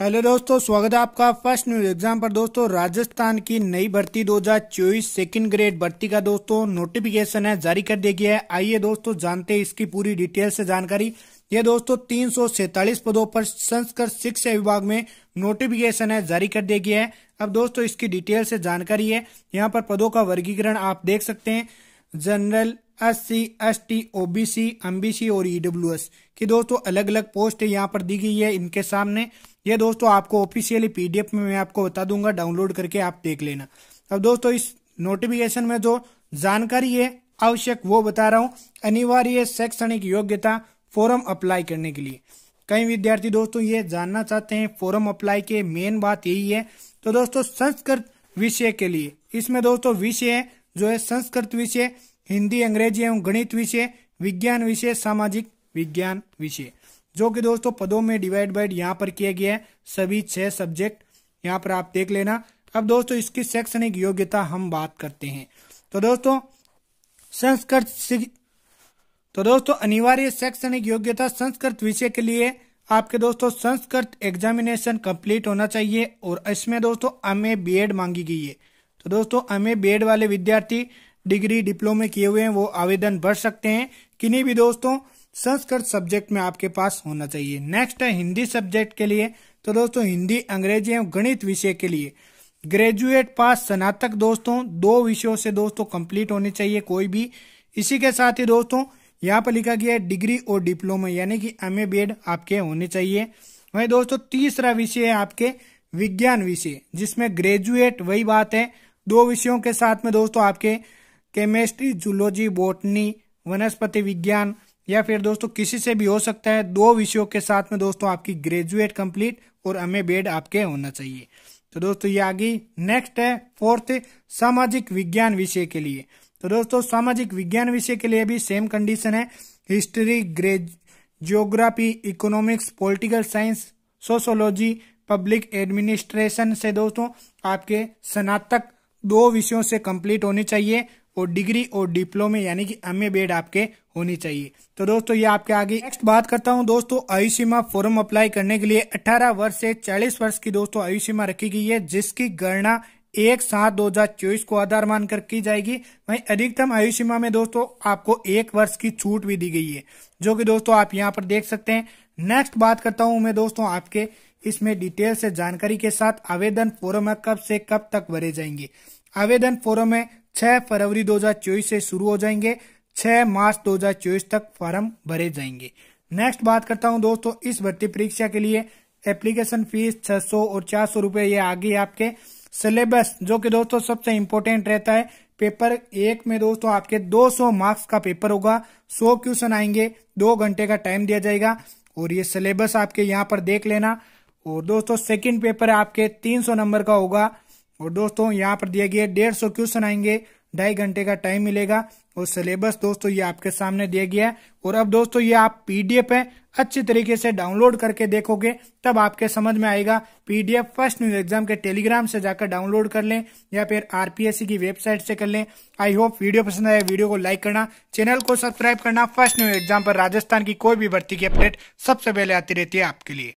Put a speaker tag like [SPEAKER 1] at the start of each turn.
[SPEAKER 1] hello दोस्तों स्वागत है आपका फर्स्ट न्यूज एग्जाम पर दोस्तों राजस्थान की नई भर्ती दो हजार चौबीस सेकेंड ग्रेड भर्ती का दोस्तों नोटिफिकेशन है जारी कर दिया गया है आइए दोस्तों जानते हैं इसकी पूरी डिटेल से जानकारी ये दोस्तों तीन सौ सैतालीस पदों पर संस्कृत शिक्षा विभाग में नोटिफिकेशन है जारी कर दिया गया है अब दोस्तों इसकी डिटेल से जानकारी है यहाँ पर पदों का वर्गीकरण आप देख सकते हैं general S C S T O B C M B C और ई डब्ल्यू एस की दोस्तों अलग अलग पोस्ट यहाँ पर दी गई है इनके सामने ये दोस्तों आपको ऑफिशियली पीडीएफ में मैं आपको बता दूंगा डाउनलोड करके आप देख लेना अब दोस्तों इस नोटिफिकेशन में जो जानकारी है आवश्यक वो बता रहा हूँ अनिवार्य शैक्षणिक योग्यता फॉरम अप्लाई करने के लिए कई विद्यार्थी दोस्तों ये जानना चाहते हैं फॉरम अप्लाई के मेन बात यही है तो दोस्तों संस्कृत विषय के लिए इसमें दोस्तों विषय जो है संस्कृत विषय हिंदी अंग्रेजी एवं गणित विषय विज्ञान विषय सामाजिक विज्ञान विषय जो कि दोस्तों पदों में डिवाइड बाइड यहाँ पर किया गया है सभी छह सब्जेक्ट यहाँ पर आप देख लेना अब दोस्तों इसकी शैक्षणिक योग्यता हम बात करते हैं तो दोस्तों संस्कृत तो दोस्तों अनिवार्य शैक्षणिक योग्यता संस्कृत विषय के लिए आपके दोस्तों संस्कृत एग्जामिनेशन कंप्लीट होना चाहिए और इसमें दोस्तों एम ए बी एड मांगी गई है तो दोस्तों हमें बेड वाले विद्यार्थी डिग्री डिप्लोमे किए हुए हैं वो आवेदन भर सकते हैं किन्हीं भी दोस्तों संस्कृत सब्जेक्ट में आपके पास होना चाहिए नेक्स्ट है हिंदी सब्जेक्ट के लिए तो दोस्तों हिंदी अंग्रेजी एवं गणित विषय के लिए ग्रेजुएट पास स्नातक दोस्तों दो विषयों से दोस्तों कंप्लीट होने चाहिए कोई भी इसी के साथ ही दोस्तों यहाँ पर लिखा गया है डिग्री और डिप्लोमा यानी कि एम ए आपके होने चाहिए वही दोस्तों तीसरा विषय है आपके विज्ञान विषय जिसमें ग्रेजुएट वही बात है दो विषयों के साथ में दोस्तों आपके केमिस्ट्री जूलॉजी बोटनी वनस्पति विज्ञान या फिर दोस्तों किसी से भी हो सकता है दो विषयों के साथ में दोस्तों आपकी ग्रेजुएट कंप्लीट और एम बेड आपके होना चाहिए तो दोस्तों ये आगे नेक्स्ट है फोर्थ सामाजिक विज्ञान विषय के लिए तो दोस्तों सामाजिक विज्ञान विषय के लिए भी सेम कंडीशन है हिस्ट्री ग्रेज geography economics political science sociology public administration से दोस्तों आपके स्नातक दो विषयों से कंप्लीट होनी चाहिए और डिग्री और डिप्लोमे यानी कि एम ए बेड आपके होनी चाहिए तो दोस्तों ये आपके आगे नेक्स्ट बात करता हूँ दोस्तों आयुषीमा फॉर्म अप्लाई करने के लिए 18 वर्ष से 40 वर्ष की दोस्तों आयुषीमा रखी गई है जिसकी गणना एक सात दो हजार चौबीस को आधार मानकर की जाएगी वहीं अधिकतम आयु सीमा में दोस्तों आपको एक वर्ष की छूट भी दी गई है जो कि दोस्तों आप यहाँ पर देख सकते हैं नेक्स्ट बात करता हूं मैं दोस्तों आपके इसमें डिटेल से जानकारी के साथ आवेदन फॉर्म कब से कब तक भरे जाएंगे आवेदन फॉर्म में 6 फरवरी 2024 से शुरू हो जाएंगे 6 मार्च 2024 तक फॉर्म भरे जाएंगे नेक्स्ट बात करता हूं दोस्तों इस भर्ती परीक्षा के लिए एप्लीकेशन फीस 600 और चार सौ रूपये ये आगे आपके सिलेबस जो कि दोस्तों सबसे इम्पोर्टेंट रहता है पेपर एक में दोस्तों आपके 200 मार्क्स का पेपर होगा 100 क्वेश्चन आएंगे दो घंटे का टाइम दिया जाएगा और ये सिलेबस आपके यहाँ पर देख लेना और दोस्तों सेकंड पेपर आपके 300 नंबर का होगा और दोस्तों यहाँ पर दिया गया डेढ़ सौ क्वेश्चन आएंगे ढाई घंटे का टाइम मिलेगा और सिलेबस दोस्तों ये आपके सामने दिया गया है और अब दोस्तों ये आप पीडीएफ है अच्छे तरीके से डाउनलोड करके देखोगे तब आपके समझ में आएगा पीडीएफ फर्स्ट न्यूज एग्जाम के टेलीग्राम से जाकर डाउनलोड कर लें या फिर आरपीएससी की वेबसाइट से कर लें आई होप वीडियो पसंद आया वीडियो को लाइक करना चैनल को सब्सक्राइब करना फर्स्ट न्यूज एग्जाम पर राजस्थान की कोई भी भर्ती की अपडेट सबसे पहले आती रहती है आपके लिए